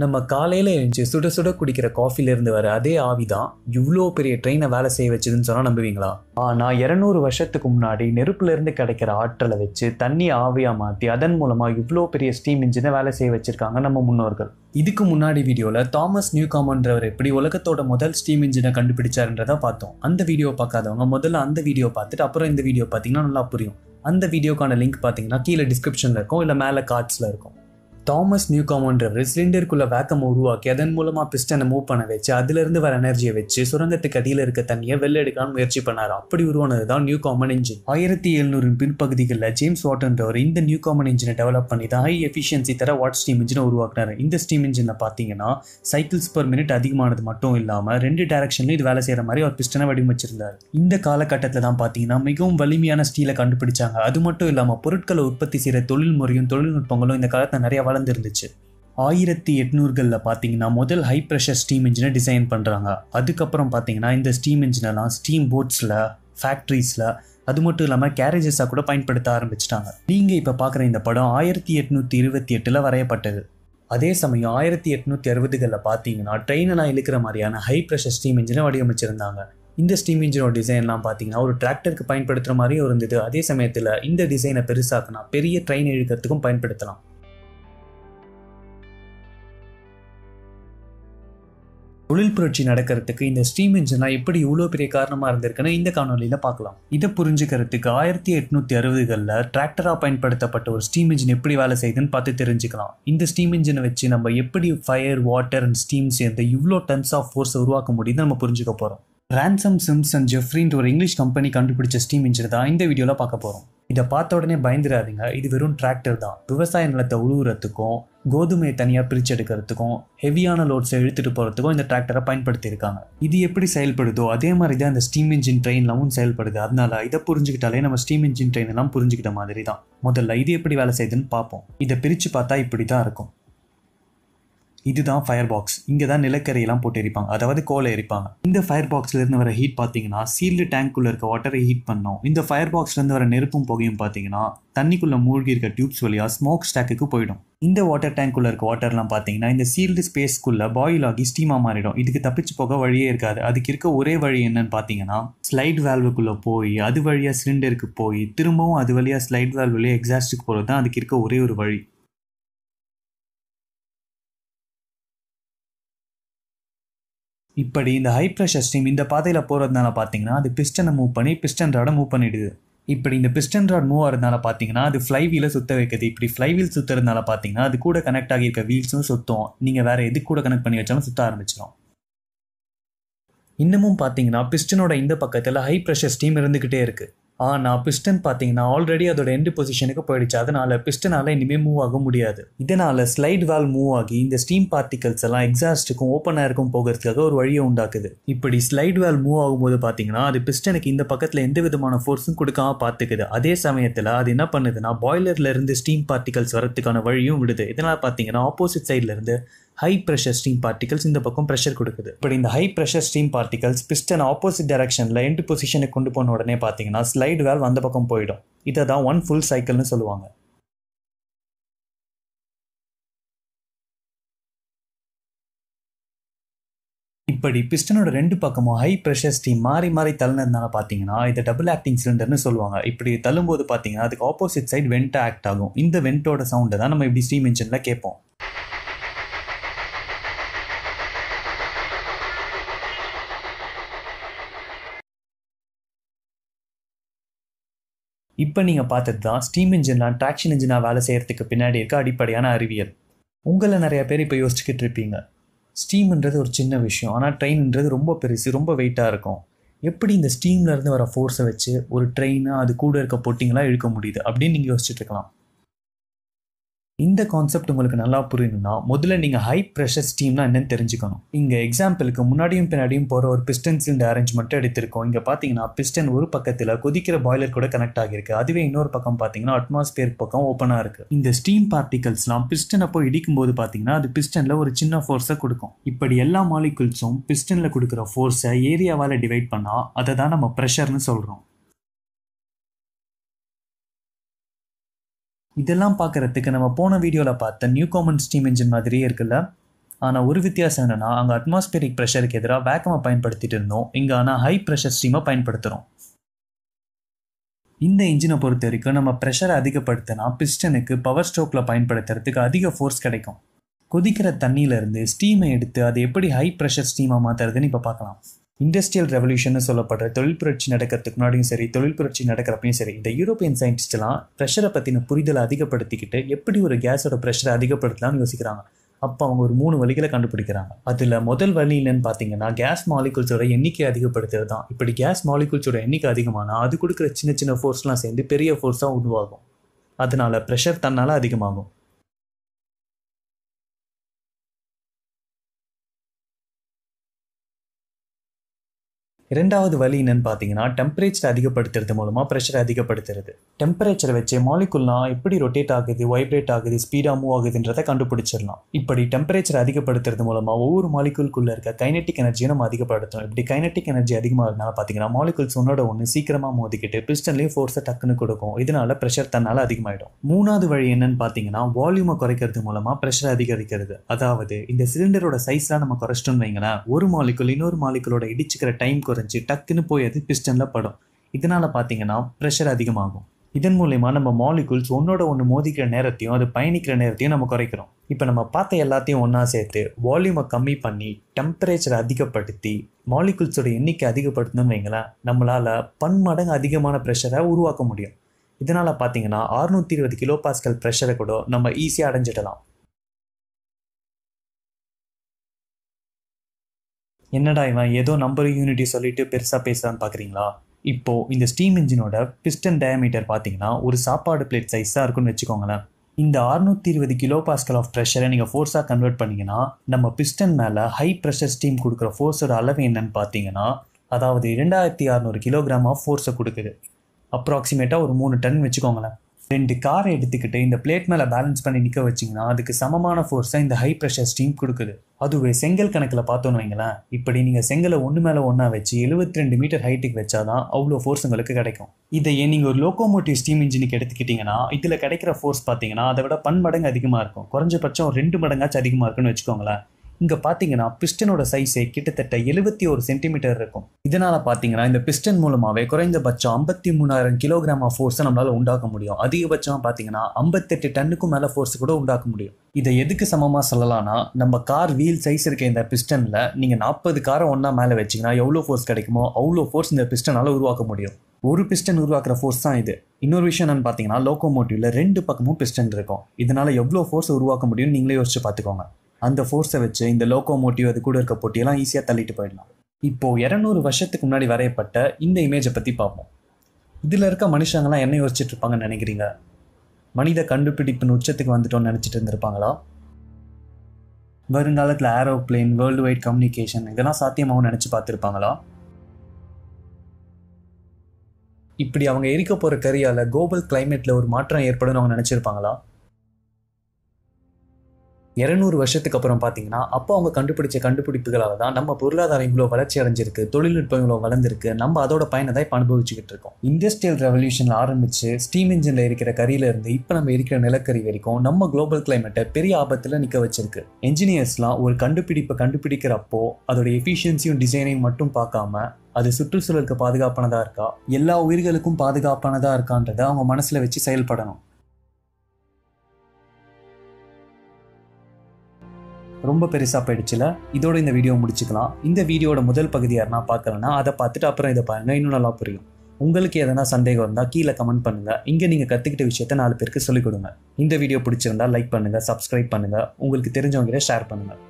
நம்ம காலையில் எழுந்து சுட சுட குடிக்கிற காஃபிலேருந்து வர அதே ஆவி தான் இவ்வளோ பெரிய ட்ரெயினை வேலை செய்ய வச்சுதுன்னு சொன்னால் நம்புவீங்களா ஆனால் இரநூறு வருஷத்துக்கு முன்னாடி நெருப்புலேருந்து கிடைக்கிற ஆற்றலை வச்சு தண்ணி ஆவியாக மாற்றி அதன் மூலமாக இவ்வளோ பெரிய ஸ்டீம் இன்ஜினை வேலை செய்ய வச்சுருக்காங்க நம்ம முன்னோர்கள் இதுக்கு முன்னாடி வீடியோவில் தாமஸ் நியூ காமன்றவர் எப்படி உலகத்தோட முதல் ஸ்டீம் இன்ஜினை கண்டுபிடிச்சாருன்றதை பார்த்தோம் அந்த வீடியோ பார்க்காதவங்க முதல்ல அந்த வீடியோ பார்த்துட்டு அப்புறம் இந்த வீடியோ பார்த்தீங்கன்னா நல்லா புரியும் அந்த வீடியோக்கான லிங்க் பார்த்தீங்கன்னா கீழே டிஸ்கிரிப்ஷனில் இருக்கும் இல்லை மேலே கார்ட்ஸில் இருக்கும் தாமஸ் காமன்றவர் சிலிண்டருக்குள்ளே வேக்கம் உருவாக்கி அதன் மூலமாக பிஸ்டனை மூவ் பண்ண வச்சு இருந்து வர எனர்ஜியை வச்சு சுரங்கத்துக்கு அடியில் இருக்க தண்ணியை வெள்ள வெள்ளெடுக்கான்னு முயற்சி பண்ணார் அப்படி உருவானது தான் நியூ காமன் இன்ஜின் ஆயிரத்தி எழுநூறின் பின்பகுதிகளில் ஜேம்ஸ் வாட்டர்ன்றவர் இந்த நியூ காமன் இன்ஜினை டெவலப் பண்ணி தான் ஹை எஃபிஷியன்சி தர வாட் ஸ்டீம் இன்ஜினை உருவாக்குனாரு இந்த ஸ்டீம் இன்ஜினை பார்த்தீங்கன்னா சைக்கிள்ஸ் பர் மினிட் அதிகமானது மட்டும் இல்லாமல் ரெண்டு டேரக்ஷன்லையும் இது வேலை செய்கிற மாதிரி அவர் பிஸ்டனை வடிவமைச்சிருந்தார் இந்த காலகட்டத்தில் தான் பார்த்தீங்கன்னா மிகவும் வலிமையான ஸ்டீலை கண்டுபிடிச்சாங்க அது மட்டும் இல்லாமல் பொருட்களை உற்பத்தி செய்கிற முறையும் தொழில்நுட்பங்களும் இந்த காலத்தில் நிறைய வள நடந்துருந்துச்சு ஆயிரத்தி எட்நூறுகளில் பார்த்தீங்கன்னா முதல் ஹை ப்ரெஷர் ஸ்டீம் இன்ஜினை டிசைன் பண்ணுறாங்க அதுக்கப்புறம் பார்த்தீங்கன்னா இந்த ஸ்டீம் இன்ஜினெல்லாம் ஸ்டீம் போட்ஸில் ஃபேக்ட்ரிஸில் அது மட்டும் இல்லாமல் கேரேஜஸாக கூட பயன்படுத்த ஆரம்பிச்சிட்டாங்க நீங்கள் இப்போ பார்க்குற இந்த படம் ஆயிரத்தி எட்நூற்றி இருபத்தி எட்டில் வரையப்பட்டது அதே சமயம் ஆயிரத்தி எட்நூற்றி அறுபதுகளில் பார்த்தீங்கன்னா ட்ரெயினெல்லாம் இழுக்கிற மாதிரியான ஹை ப்ரெஷர் ஸ்டீம் இன்ஜினை வடிவமைச்சிருந்தாங்க இந்த ஸ்டீம் இன்ஜினோட டிசைன்லாம் பார்த்தீங்கன்னா ஒரு டிராக்டருக்கு பயன்படுத்துகிற மாதிரியும் இருந்தது அதே சமயத்தில் இந்த டிசைனை பெருசாக்குனா பெரிய ட்ரெயின் இழுக்கிறதுக்கும் பயன்படுத்தலாம் தொழில் புரட்சி நடக்கிறதுக்கு இந்த ஸ்டீம் இன்ஜினா எப்படி இவ்வளோ பெரிய காரணமாக இருந்திருக்குன்னு இந்த காணொலியில் பார்க்கலாம் இதை புரிஞ்சுக்கிறதுக்கு ஆயிரத்தி எட்நூத்தி அறுபதுகளில் டிராக்டராக பயன்படுத்தப்பட்ட ஒரு ஸ்டீம் இன்ஜின் எப்படி வேலை செய்யுதுன்னு பார்த்து தெரிஞ்சுக்கலாம் இந்த ஸ்டீம் இன்ஜினை வச்சு நம்ம எப்படி ஃபயர் வாட்டர் அண்ட் ஸ்டீம் சேர்ந்து இவ்வளோ டன்ஸ் ஆஃப் ஃபோர்ஸ் உருவாக்க முடியுது நம்ம புரிஞ்சுக்க போகிறோம் ரான்சம் சிம்ஸ் அண்ட் ஜெஃப்ரின் ஒரு இங்கிலீஷ் கம்பெனி கண்டுபிடிச்ச ஸ்டீம் இன்ஜின் தான் இந்த வீடியோவில் பார்க்க போகிறோம் இதை பார்த்த உடனே பயந்துடாதீங்க இது வெறும் டிராக்டர் தான் விவசாய நிலத்தை உழுவுறதுக்கும் கோதுமையை தனியாக பிரிச்செடுக்கிறதுக்கும் ஹெவியான லோட்ஸை இழுத்துட்டு போகிறதுக்கும் இந்த டிராக்டரை பயன்படுத்தியிருக்காங்க இது எப்படி செயல்படுதோ அதே மாதிரி தான் இந்த ஸ்டீம் இன்ஜின் ட்ரெயின்லவும் செயல்படுது அதனால இதை புரிஞ்சுக்கிட்டாலே நம்ம ஸ்டீம் இன்ஜின் ட்ரெயின் எல்லாம் புரிஞ்சுக்கிட்ட மாதிரி தான் முதல்ல இது எப்படி வேலை செய்யுதுன்னு பார்ப்போம் இதை பிரித்து பார்த்தா இப்படி தான் இருக்கும் இதுதான் ஃபயர் பாக்ஸ் இங்கே தான் நிலக்கரியெல்லாம் போட்டு எரிப்பாங்க அதாவது கோலை எரிப்பாங்க இந்த ஃபயர் பாக்ஸ்லேருந்து வர ஹீட் பார்த்தீங்கன்னா சீல்டு டேங்க்குள்ளே இருக்க வாட்டரை ஹீட் பண்ணோம் இந்த ஃபயர் பாக்ஸ்லேருந்து வர நெருப்பும் புகையும் பார்த்தீங்கன்னா தண்ணிக்குள்ளே மூழ்கி இருக்க டியூப்ஸ் வழியாக ஸ்மோக் ஸ்டாக்குக்கு போயிடும் இந்த வாட்டர் டேங்க்குள்ளே இருக்க வாட்டர்லாம் பார்த்தீங்கன்னா இந்த சீல்டு ஸ்பேஸ்க்குள்ளே பாயில் ஆகி ஸ்டீமாக மாறிடும் இதுக்கு தப்பிச்சு போக வழியே இருக்காது அதுக்கு இருக்க ஒரே வழி என்னன்னு பார்த்தீங்கன்னா ஸ்லைட் வேல்வுக்குள்ளே போய் அது வழியாக சிலிண்டருக்கு போய் திரும்பவும் அது வழியாக ஸ்லைட் வேல்வுலேயே எக்ஸாஸ்ட்டுக்கு போகிறது தான் அதுக்கு இருக்க ஒரே ஒரு வழி இப்படி இந்த ஹை ப்ரெஷர் ஸ்ட்ரீம் இந்த பாதையில் போகிறதுனால பார்த்தீங்கன்னா அது பிஸ்டனை மூவ் பண்ணி பிஸ்டன் ராடை மூவ் பண்ணிடுது இப்படி இந்த பிஸ்டன் ராட் மூவ் ஆகிறதுனால பார்த்தீங்கன்னா அது வீலை சுற்ற வைக்கிறது இப்படி ஃப்ளைவீல் சுற்றுறதுனால பார்த்தீங்கன்னா அது கூட கனெக்ட் ஆகியிருக்க வீல்ஸும் சுத்தம் நீங்கள் வேறு எது கூட கனெக்ட் பண்ணி வச்சாலும் சுற்ற ஆரம்பிச்சிடும் இன்னமும் பார்த்தீங்கன்னா பிஸ்டனோட இந்த பக்கத்தில் ஹை ப்ரெஷர் ஸ்டீம் இருந்துக்கிட்டே இருக்குது ஆனால் பிஸ்டன் பார்த்தீங்கன்னா ஆல்ரெடி அதோட எண்டு பொசிஷனுக்கு போயிடுச்சு அதனால் பிஸ்டனால் இனிமேல் மூவ் ஆக முடியாது இதனால் ஸ்லைட் வால் மூவ் ஆகி இந்த ஸ்டீம் பார்ட்டிகல்ஸ் எல்லாம் எக்ஸாஸ்ட்டுக்கும் ஓப்பன் ஆயிருக்கும் போகிறதுக்காக ஒரு வழியை உண்டாக்குது இப்படி ஸ்லைட் வால் மூவ் ஆகும்போது பார்த்தீங்கன்னா அது பிஸ்டனுக்கு இந்த பக்கத்தில் எந்த விதமான ஃபோர்ஸும் கொடுக்காம பார்த்துக்குது அதே சமயத்தில் அது என்ன பண்ணுதுன்னா இருந்து ஸ்டீம் பார்ட்டிகல்ஸ் வரத்துக்கான வழியும் விடுது இதனால் பார்த்தீங்கன்னா ஆப்போசிட் சைட்லேருந்து ஹை ப்ரெஷர் ஸ்டீம் பார்ட்டிகல்ஸ் இந்த பக்கம் ப்ரெஷர் கொடுக்குது இப்படி இந்த high pressure steam particles piston opposite டேரக்ஷனில் எண்டு பொசிஷனை கொண்டு போன உடனே பார்த்தீங்கன்னா ஸ்லைடு வேல் அந்த பக்கம் போயிடும் இதை தான் ஒன் ஃபுல் சைக்கிள்னு சொல்லுவாங்க இப்படி பிஸ்டனோட ரெண்டு பக்கமும் ஹை ப்ரெஷர் ஸ்டீம் மாறி மாறி தள்ளினதுனால பார்த்தீங்கன்னா இதை டபுள் ஆக்டிங் சிலிண்டர்னு சொல்லுவாங்க இப்படி தள்ளும்போது பார்த்தீங்கன்னா அதுக்கு ஆப்போசிட் சைடு வெண்ட் ஆக்ட் ஆகும் இந்த வெண்ட்டோட சவுண்டை தான் நம்ம இப்படி ஸ்டீம் இன்ஜினில் கேட்போம் இப்போ நீங்கள் பார்த்தது தான் ஸ்டீம் இன்ஜின்லாம் ட்ராக்ஷன் இன்ஜினாக வேலை செய்கிறதுக்கு பின்னாடி இருக்க அடிப்படையான அறிவியல் உங்களை நிறைய பேர் இப்போ யோசிச்சுக்கிட்டு இருப்பீங்க ஸ்டீம்ன்றது ஒரு சின்ன விஷயம் ஆனால் ட்ரெயின்ன்றது ரொம்ப பெருசு ரொம்ப வெயிட்டாக இருக்கும் எப்படி இந்த ஸ்டீம்லேருந்து வர ஃபோர்ஸை வச்சு ஒரு ட்ரெயினாக அது கூட இருக்க பொட்டிங்களாக இழுக்க முடியுது அப்படின்னு நீங்கள் யோசிச்சுட்டு இருக்கலாம் இந்த கான்செப்ட் உங்களுக்கு நல்லா புரியணும்னா முதல்ல நீங்கள் ஹை ப்ரெஷர் ஸ்டீம்னா என்னன்னு தெரிஞ்சுக்கணும் இங்கே எக்ஸாம்பிளுக்கு முன்னாடியும் பின்னாடியும் போகிற ஒரு பிஸ்டன் சிலிண்டர் அரேஞ்ச் மட்டும் எடுத்திருக்கோம் இங்கே பார்த்தீங்கன்னா பிஸ்டன் ஒரு பக்கத்தில் கொதிக்கிற பாய்லர் கூட கனெக்ட் ஆகிருக்கு அதுவே இன்னொரு பக்கம் பார்த்தீங்கன்னா அட்மாஸ்பியர் பக்கம் ஓப்பனாக இருக்குது இந்த ஸ்டீம் பார்ட்டிகல்ஸ்லாம் பிஸ்டனை போய் இடிக்கும் போது பார்த்தீங்கன்னா அது பிஸ்டனில் ஒரு சின்ன ஃபோர்ஸை கொடுக்கும் இப்படி எல்லா மாலிகுல்ஸும் பிஸ்டனில் கொடுக்குற ஃபோர்ஸை ஏரியாவால் டிவைட் பண்ணால் அதை தான் நம்ம ப்ரெஷர்னு சொல்கிறோம் இதெல்லாம் பார்க்குறதுக்கு நம்ம போன வீடியோவில் பார்த்த நியூ காமன் ஸ்டீம் இன்ஜின் மாதிரியே இருக்குல்ல ஆனால் ஒரு வித்தியாசம் என்னென்னா அங்கே அட்மாஸ்பியரிக் ப்ரெஷருக்கு எதிராக வேக்கமாக பயன்படுத்திட்டு இருந்தோம் இங்கே ஆனால் ஹை ப்ரெஷர் ஸ்டீமை பயன்படுத்துகிறோம் இந்த இன்ஜினை பொறுத்த வரைக்கும் நம்ம ப்ரெஷரை அதிகப்படுத்தினா பிஸ்டனுக்கு பவர் ஸ்ட்ரோக்கில் பயன்படுத்துறதுக்கு அதிக ஃபோர்ஸ் கிடைக்கும் கொதிக்கிற தண்ணியிலேருந்து ஸ்டீமை எடுத்து அதை எப்படி ஹை ப்ரெஷர் ஸ்டீமாக மாற்றுறதுன்னு இப்போ பார்க்கலாம் இண்டஸ்ட்ரியல் ரெவல்யூஷன் சொல்லப்படுற தொழில் புரட்சி நடக்கிறதுக்கு முன்னாடியும் சரி தொழில் புரட்சி நடக்கிறப்பையும் சரி இந்த யூரோப்பியன் சயின்டிஸ்ட்லாம் ப்ரெஷரை பற்றின புரிதலை அதிகப்படுத்திக்கிட்டு எப்படி ஒரு கேஸோட ப்ரெஷரை அதிகப்படுத்தலாம்னு யோசிக்கிறாங்க அப்போ அவங்க ஒரு மூணு வழிகளை கண்டுபிடிக்கிறாங்க அதில் முதல் வழி என்னன்னு பார்த்தீங்கன்னா கேஸ் மாலிகுல்ஸோட எண்ணிக்கை அதிகப்படுத்துறது தான் இப்படி கேஸ் மாலிகுல்ஸோட எண்ணிக்கை அதிகமானால் அது கொடுக்குற சின்ன சின்ன ஃபோர்ஸ்லாம் சேர்ந்து பெரிய ஃபோர்ஸாக உருவாகும் அதனால் ப்ரெஷர் தன்னால் அதிகமாகும் இரண்டாவது வழி என்னன்னு பார்த்தீங்கன்னா டெம்பரேச்சர் அதிகப்படுத்துறது மூலமாக ப்ரெஷரை அதிகப்படுத்துறது டெம்பரேச்சர் வச்சு மாலிகுல்னா எப்படி ரொட்டேட் ஆகுது வைப்ரேட் ஆகுது ஸ்பீடாக மூவ் ஆகுதுன்றதை கண்டுபிடிச்சிடலாம் இப்படி டெம்பரேச்சர் அதிகப்படுத்துறது மூலமாக ஒவ்வொரு மாலிகுல்குள்ளே இருக்க கைனட்டிக் எனர்ஜியை நம்ம அதிகப்படுத்தணும் இப்படி கைனட்டிக் எனர்ஜி அதிகமாகிறதுனால பார்த்தீங்கன்னா மாலிகுல்ஸ் ஒன்னோட ஒன்று சீக்கிரமாக மோதிக்கிட்டு பிஸ்டன்லேயும் ஃபோர்ஸை டக்குன்னு கொடுக்கும் இதனால ப்ரெஷர் தன்னால் அதிகமாகிடும் மூணாவது வழி என்னன்னு பார்த்தீங்கன்னா வால்யூமை குறைக்கிறது மூலமாக ப்ரெஷர் அதிகரிக்கிறது அதாவது இந்த சிலிண்டரோட சைஸ்லாம் நம்ம குறைச்சிட்டோம் வைங்களேன் ஒரு மாலிகுல் இன்னொரு மாலிகுலோட இடிச்சுக்கிற டைம் குறைஞ்சி டக்குன்னு போய் அது பிஸ்டனில் படும் இதனால் பார்த்தீங்கன்னா ப்ரெஷர் அதிகமாகும் இதன் மூலயமா நம்ம மாலிகுல்ஸ் ஒன்றோட ஒன்று மோதிக்கிற நேரத்தையும் அது பயணிக்கிற நேரத்தையும் நம்ம குறைக்கிறோம் இப்போ நம்ம பார்த்த எல்லாத்தையும் ஒன்றா சேர்த்து வால்யூமை கம்மி பண்ணி டெம்பரேச்சரை அதிகப்படுத்தி மாலிகுல்ஸோட எண்ணிக்கை அதிகப்படுத்தணும்னு வைங்களேன் நம்மளால் பன்மடங்கு அதிகமான ப்ரெஷரை உருவாக்க முடியும் இதனால் பார்த்தீங்கன்னா அறுநூற்றி இருபது கிலோ பாஸ்கல் ப்ரெஷரை கூட நம்ம ஈஸியாக அடைஞ்சிடலாம் என்னடா இவன் ஏதோ நம்பர் யூனிட்டி சொல்லிட்டு பெருசாக பேசலான்னு பார்க்குறீங்களா இப்போது இந்த ஸ்டீம் இன்ஜினோட பிஸ்டன் டயமீட்டர் பார்த்தீங்கன்னா ஒரு சாப்பாடு பிளேட் சைஸாக இருக்குன்னு வச்சுக்கோங்களேன் இந்த அறுநூத்தி இருபது கிலோ பாஸ்கல் ஆஃப் ப்ரெஷரை நீங்கள் ஃபோர்ஸாக கன்வெர்ட் பண்ணிங்கன்னா நம்ம பிஸ்டன் மேலே ஹை ப்ரெஷர் ஸ்டீம் கொடுக்குற ஃபோர்ஸோட அளவு என்னன்னு பார்த்தீங்கன்னா அதாவது இரண்டாயிரத்தி அறநூறு கிலோகிராம் ஆஃப் ஃபோர்ஸை கொடுக்குது அப்ராக்சிமேட்டாக ஒரு மூணு டன் வச்சுக்கோங்களேன் ரெண்டு காரை எடுத்துக்கிட்டு இந்த பிளேட் மேலே பேலன்ஸ் பண்ணி நிற்க வச்சிங்கன்னா அதுக்கு சமமான ஃபோர்ஸை இந்த ஹை ப்ரெஷர் ஸ்டீம் கொடுக்குது அதுவே செங்கல் கணக்கில் பார்த்தோன்னு வைங்களேன் இப்படி நீங்கள் செங்கலை ஒன்று மேலே ஒன்றா வச்சு எழுபத்தி ரெண்டு மீட்டர் ஹைட்டுக்கு வச்சாதான் அவ்வளோ ஃபோர்ஸ் உங்களுக்கு கிடைக்கும் இதையே நீங்கள் ஒரு லோக்கோமோட்டிவ் ஸ்டீம் இன்ஜினுக்கு எடுத்துக்கிட்டிங்கன்னா இதில் கிடைக்கிற ஃபோர்ஸ் பார்த்தீங்கன்னா அதை விட பன்மடங்கு அதிகமாக இருக்கும் குறைஞ்சபட்சம் ரெண்டு மடங்காச்சும் அதிகமாக இருக்குன்னு வச்சுக்கோங்களேன் இங்கே பார்த்தீங்கன்னா பிஸ்டனோட சைஸே கிட்டத்தட்ட எழுபத்தி ஒரு சென்டிமீட்டர் இருக்கும் இதனால் பார்த்தீங்கன்னா இந்த பிஸ்டன் மூலமாகவே குறைந்தபட்சம் ஐம்பத்தி மூணாயிரம் கிலோகிராம் ஆஃப் ஃபோர்ஸை நம்மளால் உண்டாக்க முடியும் அதிகபட்சம் பார்த்தீங்கன்னா ஐம்பத்தெட்டு டன்னுக்கும் மேலே ஃபோர்ஸ் கூட உண்டாக்க முடியும் இதை எதுக்கு சமமாக சொல்லலாம்னா நம்ம கார் வீல் சைஸ் இருக்க இந்த பிஸ்டனில் நீங்கள் நாற்பது காரை ஒன்றா மேலே வச்சிங்கன்னா எவ்வளோ ஃபோர்ஸ் கிடைக்குமோ அவ்வளோ ஃபோர்ஸ் இந்த பிஸ்டனால் உருவாக்க முடியும் ஒரு பிஸ்டன் உருவாக்குற ஃபோர்ஸ் தான் இது இன்னொரு விஷயம் என்னன்னு பார்த்தீங்கன்னா லோக்கோமோட்டிவில் ரெண்டு பக்கமும் பிஸ்டன் இருக்கும் இதனால் எவ்வளோ ஃபோர்ஸ் உருவாக்க முடியும்னு நீங்களே யோசிச்சு பார்த்துக்கோங்க அந்த ஃபோர்ஸை வச்சு இந்த லோகோ மோட்டிவ் அது கூட இருக்க போட்டியெல்லாம் ஈஸியாக தள்ளிட்டு போயிடலாம் இப்போ இரநூறு வருஷத்துக்கு முன்னாடி வரையப்பட்ட இந்த இமேஜை பற்றி பார்ப்போம் இதில் இருக்க மனுஷங்கள்லாம் என்ன யோசிச்சுட்டு இருப்பாங்கன்னு நினைக்கிறீங்க மனித கண்டுபிடிப்பின் உச்சத்துக்கு வந்துட்டோம்னு நினச்சிட்டு இருந்திருப்பாங்களா வருங்காலத்தில் ஏரோப்ளேன் வேர்ல்டு வைட் கம்யூனிகேஷன் இதெல்லாம் சாத்தியமாகவும் நினச்சி பார்த்துருப்பாங்களா இப்படி அவங்க எரிக்க போகிற கரியால் கோபல் கிளைமேட்டில் ஒரு மாற்றம் ஏற்படும் அவங்க நினச்சிருப்பாங்களா இரநூறு வருஷத்துக்கு அப்புறம் பார்த்தீங்கன்னா அப்போ அவங்க கண்டுபிடிச்ச கண்டுபிடிப்புகளால் தான் நம்ம பொருளாதாரம் இவ்வளோ வளர்ச்சி அடைஞ்சிருக்கு தொழில்நுட்பம் இவ்வளோ வளர்ந்துருக்கு நம்ம அதோட பயனை தான் இப்போ அனுபவிச்சுக்கிட்டு இருக்கோம் இண்டஸ்ட்ரியல் ரெவல்யூஷனில் ஆரம்பித்து ஸ்டீம் இன்ஜினில் இருக்கிற கரியிலேருந்து இப்போ நம்ம இருக்கிற நிலக்கரி வரைக்கும் நம்ம குளோபல் கிளைமேட்டை பெரிய ஆபத்தில் நிற்க வச்சிருக்கு என்ஜினியர்ஸ்லாம் ஒரு கண்டுபிடிப்பை கண்டுபிடிக்கிறப்போ அதோட எஃபிஷியன்சியும் டிசைனையும் மட்டும் பார்க்காம அது சுற்றுச்சூழலுக்கு பாதுகாப்பானதாக இருக்கா எல்லா உயிர்களுக்கும் பாதுகாப்பானதாக இருக்கான்றதை அவங்க மனசில் வச்சு செயல்படணும் ரொம்ப பெருசாக போயிடுச்சுல இதோட இந்த வீடியோ முடிச்சுக்கலாம் இந்த வீடியோட முதல் பகுதி யாருன்னா பார்க்கலன்னா அதை பார்த்துட்டு அப்புறம் இதை பாருங்க இன்னும் நல்லா புரியும் உங்களுக்கு எதனா சந்தேகம் இருந்தால் கீழே கமெண்ட் பண்ணுங்கள் இங்கே நீங்கள் கற்றுக்கிட்ட விஷயத்த நாலு பேருக்கு சொல்லிக் கொடுங்க இந்த வீடியோ பிடிச்சிருந்தா லைக் பண்ணுங்கள் சப்ஸ்கிரைப் பண்ணுங்கள் உங்களுக்கு தெரிஞ்சவங்க ஷேர் பண்ணுங்கள்